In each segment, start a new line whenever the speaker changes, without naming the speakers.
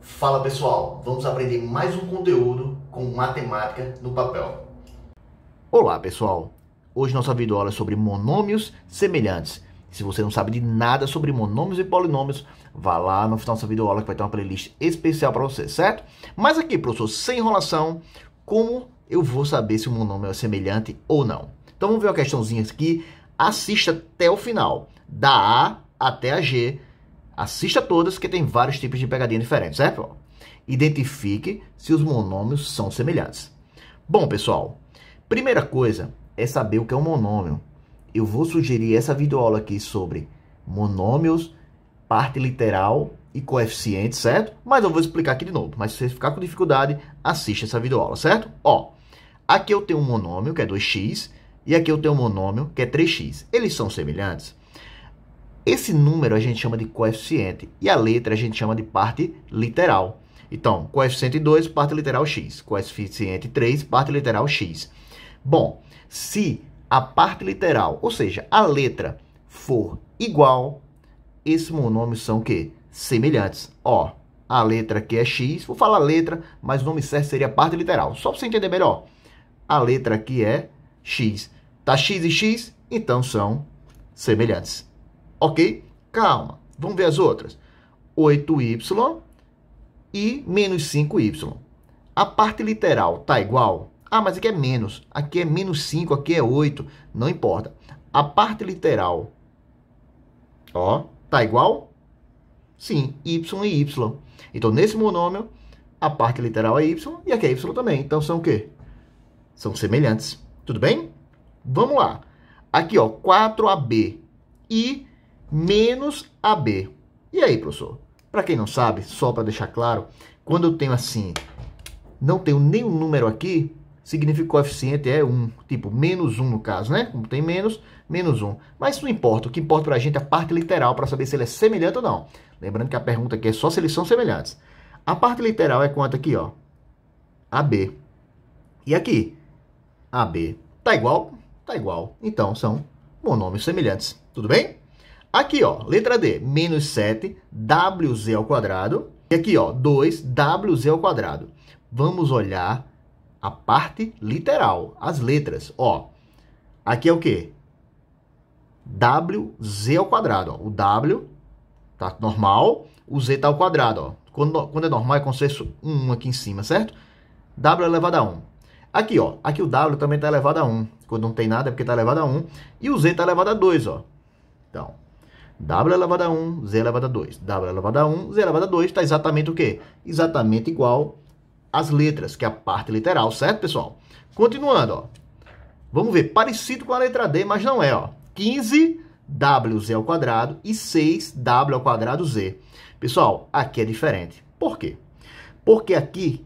Fala pessoal, vamos aprender mais um conteúdo com matemática no papel. Olá pessoal, hoje nossa videoaula é sobre monômios semelhantes. Se você não sabe de nada sobre monômios e polinômios, vá lá no final dessa videoaula que vai ter uma playlist especial para você, certo? Mas aqui, professor, sem enrolação, como eu vou saber se o monômio é semelhante ou não? Então vamos ver uma questãozinha aqui, assista até o final, da A até a G, Assista todas, que tem vários tipos de pegadinha diferentes, certo? Identifique se os monômios são semelhantes. Bom, pessoal, primeira coisa é saber o que é um monômio. Eu vou sugerir essa videoaula aqui sobre monômios, parte literal e coeficiente, certo? Mas eu vou explicar aqui de novo. Mas se você ficar com dificuldade, assista essa videoaula, certo? Ó, aqui eu tenho um monômio, que é 2x, e aqui eu tenho um monômio, que é 3x. Eles são semelhantes? Esse número a gente chama de coeficiente e a letra a gente chama de parte literal. Então, coeficiente 2, parte literal x. Coeficiente 3, parte literal x. Bom, se a parte literal, ou seja, a letra, for igual, esses monomes são o quê? Semelhantes. Ó, a letra aqui é x, vou falar letra, mas o nome certo seria parte literal. Só para você entender melhor, a letra aqui é x. Tá x e x, então são semelhantes. Ok? Calma. Vamos ver as outras. 8y e menos 5y. A parte literal tá igual? Ah, mas aqui é menos. Aqui é menos 5, aqui é 8. Não importa. A parte literal, ó, tá igual? Sim, y e y. Então, nesse monômio, a parte literal é y e aqui é y também. Então, são o quê? São semelhantes. Tudo bem? Vamos lá. Aqui, ó, 4ab e menos AB. E aí, professor? Para quem não sabe, só para deixar claro, quando eu tenho assim, não tenho nenhum número aqui, significa que o coeficiente é 1, tipo menos 1 no caso, né? Como tem menos, menos 1. Mas isso não importa, o que importa para a gente é a parte literal para saber se ele é semelhante ou não. Lembrando que a pergunta aqui é só se eles são semelhantes. A parte literal é quanto aqui, ó? AB. E aqui? AB. Tá igual? Tá igual. Então, são monômios semelhantes. Tudo bem? Aqui, ó, letra D, menos 7, WZ ao quadrado. E aqui, ó, 2, WZ ao quadrado. Vamos olhar a parte literal, as letras, ó. Aqui é o quê? WZ ao quadrado, ó. O W tá normal, o Z tá ao quadrado, ó. Quando, quando é normal é como se fosse 1 aqui em cima, certo? W é elevado a 1. Aqui, ó, aqui o W também tá elevado a 1. Quando não tem nada é porque tá elevado a 1. E o Z tá elevado a 2, ó. Então, W elevado a 1, Z elevado a 2. W elevado a 1, Z elevado a 2 está exatamente o quê? Exatamente igual às letras, que é a parte literal, certo, pessoal? Continuando, ó. Vamos ver, parecido com a letra D, mas não é, ó. 15 WZ ao quadrado e 6 W ao quadrado Z. Pessoal, aqui é diferente. Por quê? Porque aqui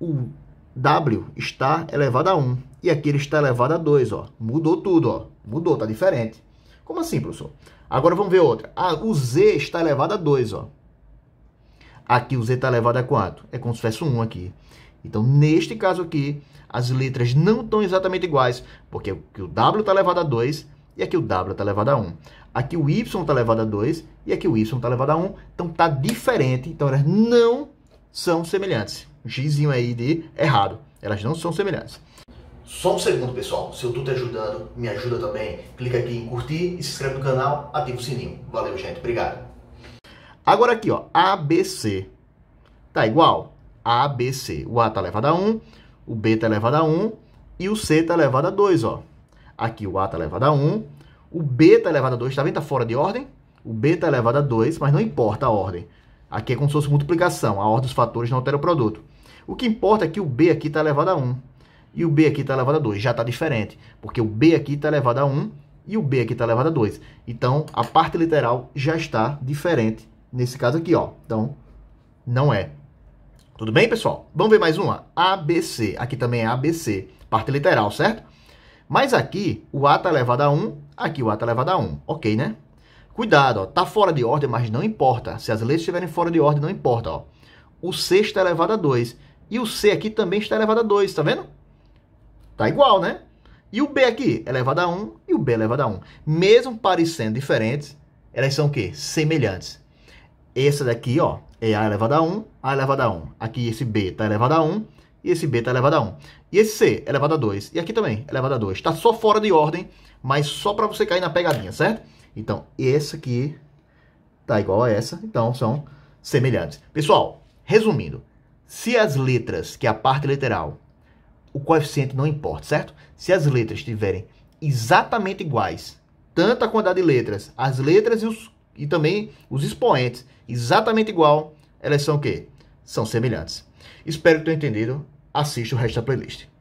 o W está elevado a 1 e aqui ele está elevado a 2, ó. Mudou tudo, ó. Mudou, tá diferente. Como assim, professor? Agora vamos ver outra. Ah, o Z está elevado a 2, ó. Aqui o Z está elevado a quanto? É como se fosse 1 aqui. Então, neste caso aqui, as letras não estão exatamente iguais, porque o W está elevado a 2 e aqui o W está elevado a 1. Aqui o Y está elevado a 2 e aqui o Y está elevado a 1. Então, está diferente. Então, elas não são semelhantes. Um aí de errado. Elas não são semelhantes. Só um segundo, pessoal. Se eu tô te ajudando, me ajuda também. Clica aqui em curtir e se inscreve no canal, ativa o sininho. Valeu, gente. Obrigado. Agora aqui, ó, ABC. Tá igual ABC. O A tá elevado a 1, o B tá elevado a 1 e o C tá elevado a 2, ó. Aqui o A tá elevado a 1, o B tá elevado a 2, tá vendo? Tá fora de ordem. O B tá elevado a 2, mas não importa a ordem. Aqui é como se fosse multiplicação. A ordem dos fatores não altera o produto. O que importa é que o B aqui tá elevado a 1 e o B aqui está elevado a 2. Já está diferente, porque o B aqui está elevado a 1 e o B aqui está elevado a 2. Então, a parte literal já está diferente nesse caso aqui. ó. Então, não é. Tudo bem, pessoal? Vamos ver mais uma? ABC. Aqui também é ABC, parte literal, certo? Mas aqui, o A está elevado a 1, aqui o A está elevado a 1. Ok, né? Cuidado, ó, tá fora de ordem, mas não importa. Se as letras estiverem fora de ordem, não importa. Ó. O C está elevado a 2. E o C aqui também está elevado a 2, tá vendo? Tá igual, né? E o B aqui, elevado a 1 e o B elevado a 1. Mesmo parecendo diferentes, elas são o quê? Semelhantes. Essa daqui, ó, é A elevado a 1, A elevado a 1. Aqui esse B está elevado a 1 e esse B está elevado a 1. E esse C elevado a 2. E aqui também, elevado a 2. Está só fora de ordem, mas só para você cair na pegadinha, certo? Então, essa aqui está igual a essa, então são semelhantes. Pessoal, resumindo, se as letras, que é a parte literal, o coeficiente não importa, certo? Se as letras estiverem exatamente iguais, tanto a quantidade de letras, as letras e, os, e também os expoentes, exatamente igual, elas são o quê? São semelhantes. Espero que tenham entendido. Assista o resto da playlist.